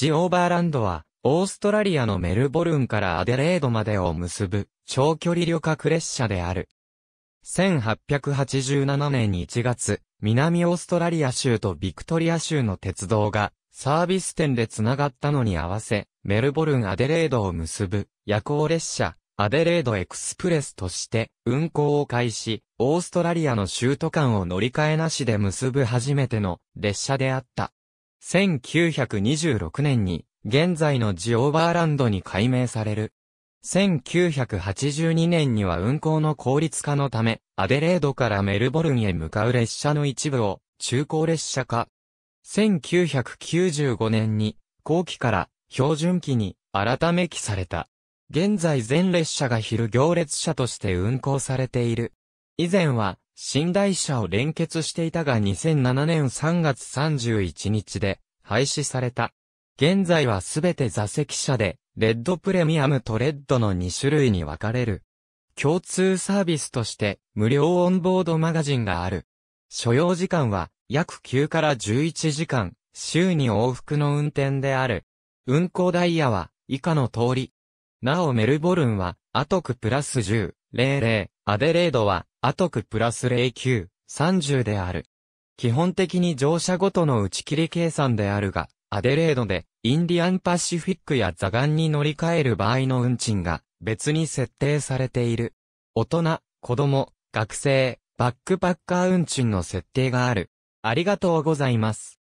ジオーバーランドは、オーストラリアのメルボルンからアデレードまでを結ぶ、長距離旅客列車である。1887年1月、南オーストラリア州とビクトリア州の鉄道が、サービス店で繋がったのに合わせ、メルボルンアデレードを結ぶ、夜行列車、アデレードエクスプレスとして、運行を開始、オーストラリアの州都間を乗り換えなしで結ぶ初めての列車であった。1926年に、現在のジオーバーランドに改名される。1982年には運行の効率化のため、アデレードからメルボルンへ向かう列車の一部を中高列車化。1995年に後期から標準期に改め期された。現在全列車が昼行列車として運行されている。以前は新台車を連結していたが2007年3月31日で廃止された。現在はすべて座席車で、レッドプレミアムとレッドの2種類に分かれる。共通サービスとして無料オンボードマガジンがある。所要時間は約9から11時間、週に往復の運転である。運行ダイヤは以下の通り。なおメルボルンは、アトクプラス10、00、アデレードは、アトクプラス09、30である。基本的に乗車ごとの打ち切り計算であるが、アデレードで、インディアンパシフィックや座岸に乗り換える場合の運賃が、別に設定されている。大人、子供、学生、バックパッカー運賃の設定がある。ありがとうございます。